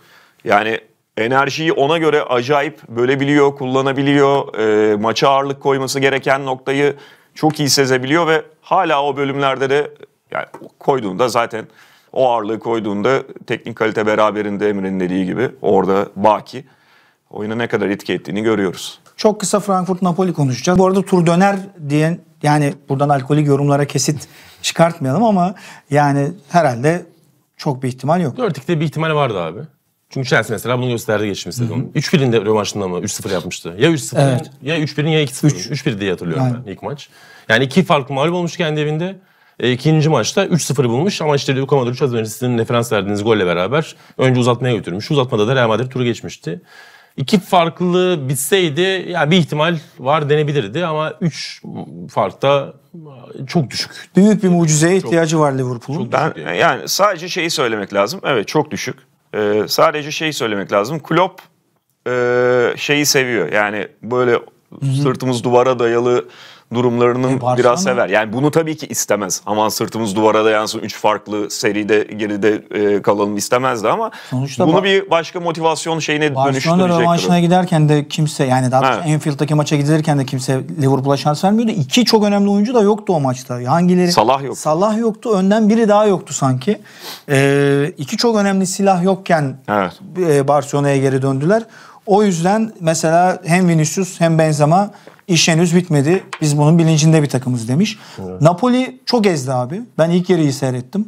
Yani enerjiyi ona göre acayip bölebiliyor, kullanabiliyor. E, maça ağırlık koyması gereken noktayı çok iyi sezebiliyor ve hala o bölümlerde de yani koyduğunda zaten o ağırlığı koyduğunda teknik kalite beraberinde Emre'nin dediği gibi orada Baki oyuna ne kadar etki ettiğini görüyoruz. Çok kısa Frankfurt Napoli konuşacağız. Bu arada tur döner diyen yani buradan alkolik yorumlara kesit çıkartmayalım ama yani herhalde çok bir ihtimal yok. Dörtlükte bir ihtimal vardı abi. Çünkü Chelsea mesela bunu gösterdi geçmiş sezon. 3-1'in de rövanşında mı 3-0 yapmıştı? Ya 3-0 Evet. ya 3-1'in ya 2-0'ın. 3-1 diye hatırlıyorum Aynen. ben ilk maç. Yani iki farklı mağlup olmuş kendi evinde. E, ikinci maçta 3-0 bulmuş ama işte Luka Modric az önce sizin referans verdiğiniz golle beraber önce uzatmaya götürmüş. Uzatmada da Real Madrid turu geçmişti. İki farklı bitseydi ya bir ihtimal var denebilirdi ama 3 farkta çok düşük. Büyük bir mucizeye ihtiyacı var Liverpool'un. Ben yani sadece şeyi söylemek lazım. Evet çok düşük. E, sadece şey söylemek lazım. Klopp e, şeyi seviyor. Yani böyle Hı-hı. sırtımız duvara dayalı durumlarının e, biraz sever. Yani bunu tabii ki istemez. Aman sırtımız duvara dayansın, üç farklı seride geride e, kalalım istemezdi ama Sonuçta bunu bir başka motivasyon şeyine dönüştürecektir. Barcelona rövanşına giderken de kimse yani daha doğrusu evet. Enfield'daki maça giderken de kimse Liverpool'a şans vermiyordu. İki çok önemli oyuncu da yoktu o maçta. Hangileri? Salah yoktu. Salah yoktu. Önden biri daha yoktu sanki. E, iki çok önemli silah yokken evet. e, Barcelona'ya geri döndüler. O yüzden mesela hem Vinicius hem Benzema İş henüz bitmedi. Biz bunun bilincinde bir takımız demiş. Evet. Napoli çok ezdi abi. Ben ilk yarıyı seyrettim.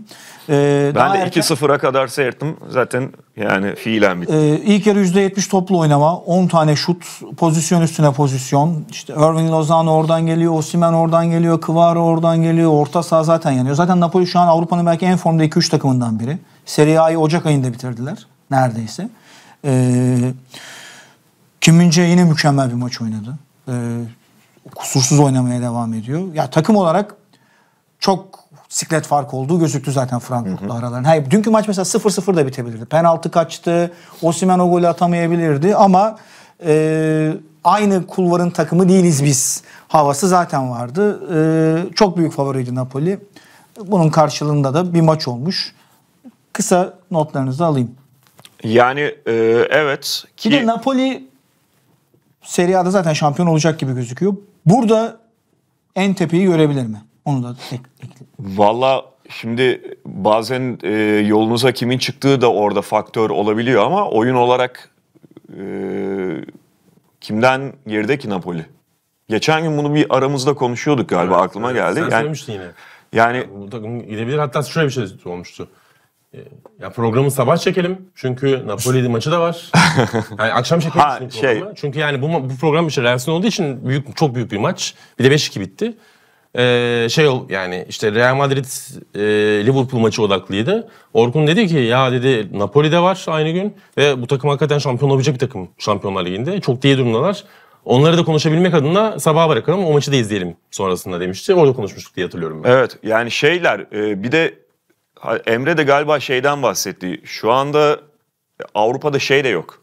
Ee, ben de erken... 2-0'a kadar seyrettim. Zaten yani fiilen bitti. Ee, ilk yarı %70 toplu oynama. 10 tane şut. Pozisyon üstüne pozisyon. İşte Irving Lozano oradan geliyor. Osimen oradan geliyor. Kıvara oradan geliyor. Orta saha zaten yanıyor. Zaten Napoli şu an Avrupa'nın belki en formda 2-3 takımından biri. Serie A'yı Ocak ayında bitirdiler. Neredeyse. Ee, Kimince yine mükemmel bir maç oynadı. E, kusursuz oynamaya devam ediyor. Ya takım olarak çok siklet fark olduğu gözüktü zaten Frankfurt'la aralarında. Hayır, dünkü maç mesela 0-0 da bitebilirdi. Penaltı kaçtı. Osimhen o golü atamayabilirdi ama e, aynı kulvarın takımı değiliz biz. Havası zaten vardı. E, çok büyük favoriydi Napoli. Bunun karşılığında da bir maç olmuş. Kısa notlarınızı alayım. Yani e, evet. Ki, ki de Napoli Serie A'da zaten şampiyon olacak gibi gözüküyor. Burada en tepeyi görebilir mi? Onu da ek, ekle. Valla şimdi bazen e, yolunuza kimin çıktığı da orada faktör olabiliyor ama oyun olarak e, kimden geride ki Napoli? Geçen gün bunu bir aramızda konuşuyorduk galiba evet, aklıma geldi. Sen yani, söylemiştin yine. Yani, yani bu takım gidebilir. Hatta şöyle bir şey olmuştu. Ee, ya programı sabah çekelim. Çünkü Napoli maçı da var. Yani akşam çekelim şey. programı. Çünkü yani bu, bu program işte Real'sin olduğu için büyük çok büyük bir maç. Bir de 5-2 bitti. Ee, şey ol yani işte Real Madrid e, Liverpool maçı odaklıydı. Orkun dedi ki ya dedi Napoli de var aynı gün ve bu takım hakikaten şampiyon olabilecek bir takım Şampiyonlar Ligi'nde. Çok diye durumdalar. Onları da konuşabilmek adına sabah bırakalım o maçı da izleyelim sonrasında demişti. Orada konuşmuştuk diye hatırlıyorum ben. Evet yani şeyler e, bir de Emre de galiba şeyden bahsetti. Şu anda Avrupa'da şey de yok.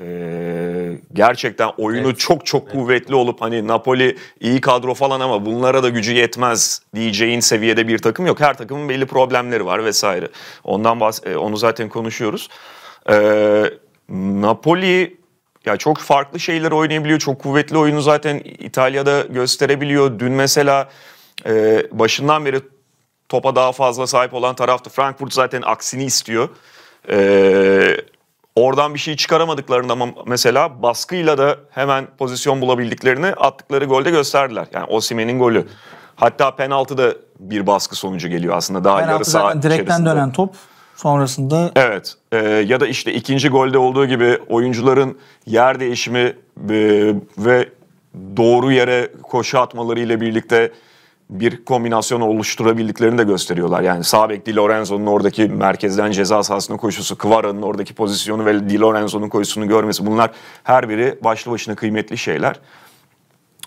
Ee, gerçekten oyunu evet. çok çok evet. kuvvetli olup hani Napoli iyi kadro falan ama bunlara da gücü yetmez diyeceğin seviyede bir takım yok. Her takımın belli problemleri var vesaire. Ondan bahs- e, onu zaten konuşuyoruz. Ee, Napoli ya çok farklı şeyler oynayabiliyor. Çok kuvvetli oyunu zaten İtalya'da gösterebiliyor. Dün mesela e, başından beri topa daha fazla sahip olan taraftı. Frankfurt zaten aksini istiyor. Ee, oradan bir şey çıkaramadıklarında ama mesela baskıyla da hemen pozisyon bulabildiklerini attıkları golde gösterdiler. Yani Osimen'in golü. Hatta penaltı da bir baskı sonucu geliyor aslında daha penaltı yarı saat direkten içerisinde. dönen top sonrasında. Evet e, ya da işte ikinci golde olduğu gibi oyuncuların yer değişimi e, ve doğru yere koşu atmaları ile birlikte bir kombinasyonu oluşturabildiklerini de gösteriyorlar. Yani sağ bek Lorenzo'nun oradaki merkezden ceza sahasına koşusu, Kvara'nın oradaki pozisyonu ve Di Lorenzo'nun koşusunu görmesi bunlar her biri başlı başına kıymetli şeyler.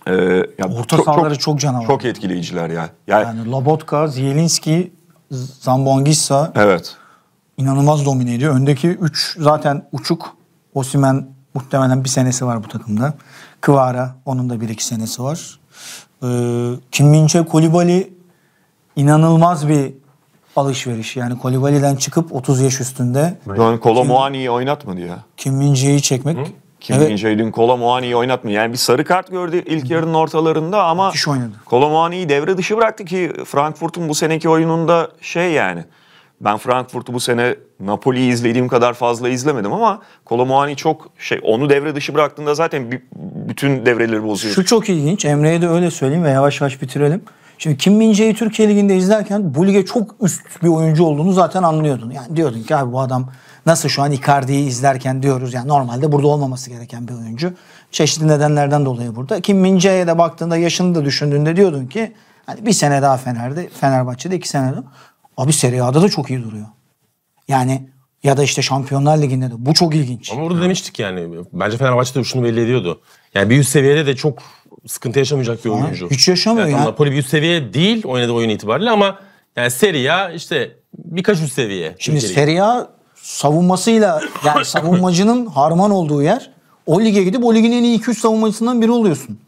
Ee, yani Orta çok, sahaları çok, çok canavar. Çok etkileyiciler ya. Yani, yani Labotka, Zielinski, Zambongissa evet. inanılmaz domine ediyor. Öndeki 3 zaten uçuk. Osimen muhtemelen bir senesi var bu takımda. Kvara onun da bir iki senesi var. Ee, Kim Minçe Kolibali inanılmaz bir alışveriş. Yani Kolibali'den çıkıp 30 yaş üstünde. Yani Kola Moaniyi oynatmadı ya. Kim Mince'yi çekmek. Hı? Kim evet. Mince'yi dün Kolo Muani'yi oynatmadı. Yani bir sarı kart gördü ilk yarının ortalarında ama Kola Moaniyi devre dışı bıraktı ki Frankfurt'un bu seneki oyununda şey yani. Ben Frankfurt'u bu sene Napoli'yi izlediğim kadar fazla izlemedim ama Kolomuani çok şey onu devre dışı bıraktığında zaten bütün devreleri bozuyor. Şu çok ilginç. Emre'ye de öyle söyleyeyim ve yavaş yavaş bitirelim. Şimdi Kim Mince'yi Türkiye Ligi'nde izlerken Bulge çok üst bir oyuncu olduğunu zaten anlıyordun. Yani diyordun ki abi bu adam nasıl şu an Icardi'yi izlerken diyoruz. Yani normalde burada olmaması gereken bir oyuncu. Çeşitli nedenlerden dolayı burada. Kim Mince'ye de baktığında yaşını da düşündüğünde diyordun ki hani bir sene daha Fener'de, Fenerbahçe'de iki sene daha. Abi Serie A'da da çok iyi duruyor. Yani ya da işte Şampiyonlar Ligi'nde de. Bu çok ilginç. Ama orada demiştik yani. Bence Fenerbahçe de şunu belli ediyordu. Yani bir üst seviyede de çok sıkıntı yaşamayacak bir ha, oyuncu. Hiç yaşamıyor yani. yani. Napoli bir üst seviye değil oynadığı oyun itibariyle ama yani Serie A işte birkaç üst seviye. Şimdi Serie A savunmasıyla yani savunmacının harman olduğu yer o lige gidip o ligin en iyi 2-3 savunmacısından biri oluyorsun.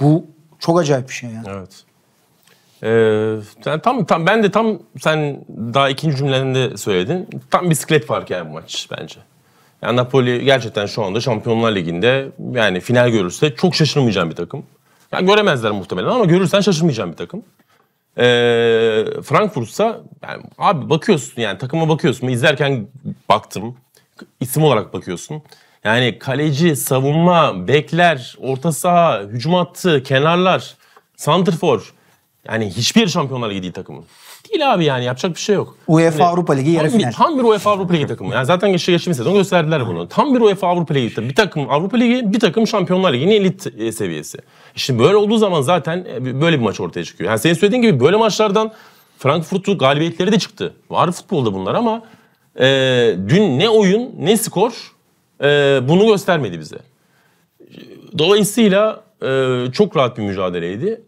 Bu çok acayip bir şey yani. Evet. Ee, tam tam ben de tam sen daha ikinci cümlende söyledin. Tam bisiklet farkı yani bu maç bence. Yani Napoli gerçekten şu anda Şampiyonlar Ligi'nde yani final görürse çok şaşırmayacağım bir takım. Yani göremezler muhtemelen ama görürsen şaşırmayacağım bir takım. Ee, Frankfurt'sa yani abi bakıyorsun yani takıma bakıyorsun. İzlerken baktım. isim olarak bakıyorsun. Yani kaleci, savunma, bekler, orta saha, hücum hattı, kenarlar, santrfor. Yani hiçbir Şampiyonlar Ligi değil takımın. Değil abi yani yapacak bir şey yok. UEFA yani, Avrupa Ligi yarı tam final. Bir, tam bir UEFA Avrupa Ligi takımı. Yani zaten geçti geçtiğimiz sezon gösterdiler bunu. Tam bir UEFA Avrupa Ligi takımı. Bir takım Avrupa Ligi, bir takım Şampiyonlar Ligi'nin elit e, seviyesi. E şimdi böyle olduğu zaman zaten e, böyle bir maç ortaya çıkıyor. Yani senin söylediğin gibi böyle maçlardan Frankfurt'u galibiyetleri de çıktı. Var futbolda bunlar ama e, dün ne oyun ne skor e, bunu göstermedi bize. Dolayısıyla e, çok rahat bir mücadeleydi.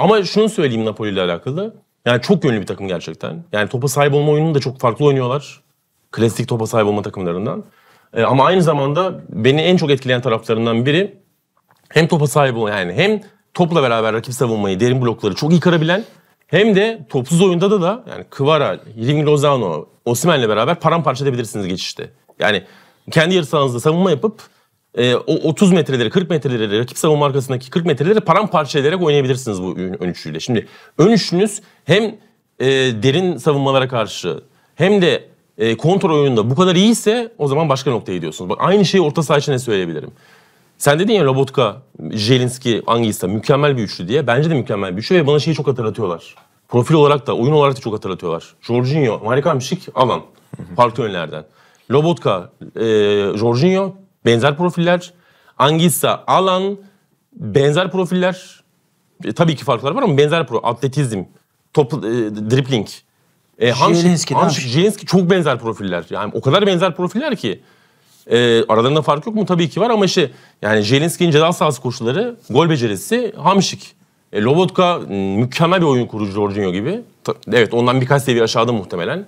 Ama şunu söyleyeyim Napoli ile alakalı. Yani çok yönlü bir takım gerçekten. Yani topa sahip olma oyununu da çok farklı oynuyorlar. Klasik topa sahip olma takımlarından. E, ama aynı zamanda beni en çok etkileyen taraflarından biri hem topa sahip olan yani hem topla beraber rakip savunmayı, derin blokları çok iyi karabilen hem de topsuz oyunda da da yani kıvara, Living Lozano, Osimhen'le beraber paramparça edebilirsiniz geçişte. Yani kendi yarı sahanızda savunma yapıp e, o 30 metreleri 40 metreleri rakip savunma arkasındaki 40 metreleri paramparça ederek oynayabilirsiniz bu ön üçlüyle. Şimdi ön üçlünüz hem e, derin savunmalara karşı hem de e, kontrol oyununda bu kadar iyiyse o zaman başka noktaya gidiyorsunuz. Bak aynı şeyi orta saha için de söyleyebilirim. Sen dedin ya Lobotka, Jelinski, Angista mükemmel bir üçlü diye. Bence de mükemmel bir üçlü ve bana şeyi çok hatırlatıyorlar. Profil olarak da, oyun olarak da çok hatırlatıyorlar. Jorginho, Marika Mşik, alan. Farklı önlerden. Lobotka, e, Jorginho, benzer profiller. Angissa Alan benzer profiller. E, tabii ki farklar var ama benzer pro atletizm, top e, dribbling. E, Jelinski, Hans, Jelinski çok benzer profiller. Yani o kadar benzer profiller ki. E, aralarında fark yok mu? Tabii ki var ama işte yani Jelinski'nin ceza sahası koşulları, gol becerisi Hamşik. E, Lobotka mükemmel bir oyun kurucu Jorginho gibi. Ta, evet ondan birkaç seviye aşağıda muhtemelen.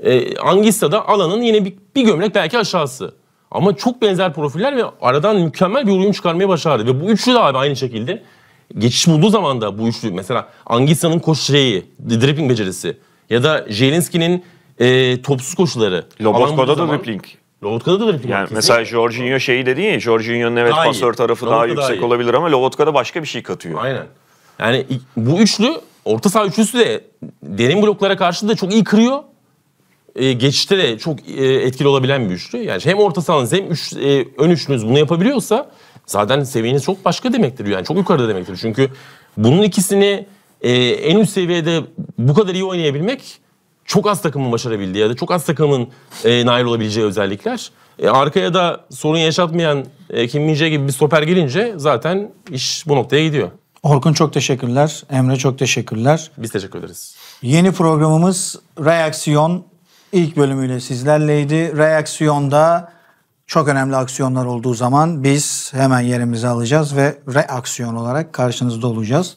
E, Angissa da alanın yine bir, bir gömlek belki aşağısı. Ama çok benzer profiller ve aradan mükemmel bir uyum çıkarmayı başardı. Ve bu üçlü de abi aynı şekilde geçiş bulduğu zaman da bu üçlü mesela Angitsa'nın koşu şeyi, dribbling becerisi ya da Jelinski'nin e, topsuz koşuları. Lobotka'da da dribbling. Lobotka'da da dribbling. Yani mesela kesin. Jorginho şeyi dedin ya, Jorginho'nun evet daha pasör iyi. tarafı Lobotka daha yüksek daha olabilir ama Lobotka'da başka bir şey katıyor. Aynen. Yani bu üçlü orta saha üçlüsü de derin bloklara karşı da çok iyi kırıyor e, geçişte de çok e, etkili olabilen bir üçlü. Yani hem orta sahanız hem üç, e, ön üçlünüz bunu yapabiliyorsa zaten seviyeniz çok başka demektir. Yani çok yukarıda demektir. Çünkü bunun ikisini e, en üst seviyede bu kadar iyi oynayabilmek çok az takımın başarabildiği ya da çok az takımın e, nail olabileceği özellikler. E, arkaya da sorun yaşatmayan e, Kim Mince gibi bir stoper gelince zaten iş bu noktaya gidiyor. Orkun çok teşekkürler. Emre çok teşekkürler. Biz teşekkür ederiz. Yeni programımız Reaksiyon ilk bölümüyle sizlerleydi. Reaksiyonda çok önemli aksiyonlar olduğu zaman biz hemen yerimizi alacağız ve reaksiyon olarak karşınızda olacağız.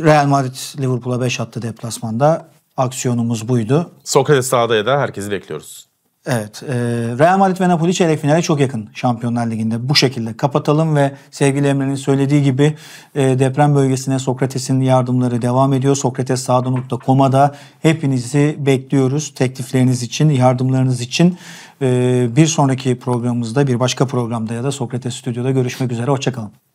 Real Madrid Liverpool'a 5 attı deplasmanda. Aksiyonumuz buydu. Sokrates sahada da herkesi bekliyoruz. Evet. E, Real Madrid ve Napoli çeyrek finale çok yakın Şampiyonlar Ligi'nde. Bu şekilde kapatalım ve sevgili Emre'nin söylediği gibi e, deprem bölgesine Sokrates'in yardımları devam ediyor. Sokrates Sokratessağda.com'a da hepinizi bekliyoruz. Teklifleriniz için, yardımlarınız için. E, bir sonraki programımızda, bir başka programda ya da Sokrates Stüdyo'da görüşmek üzere. Hoşçakalın.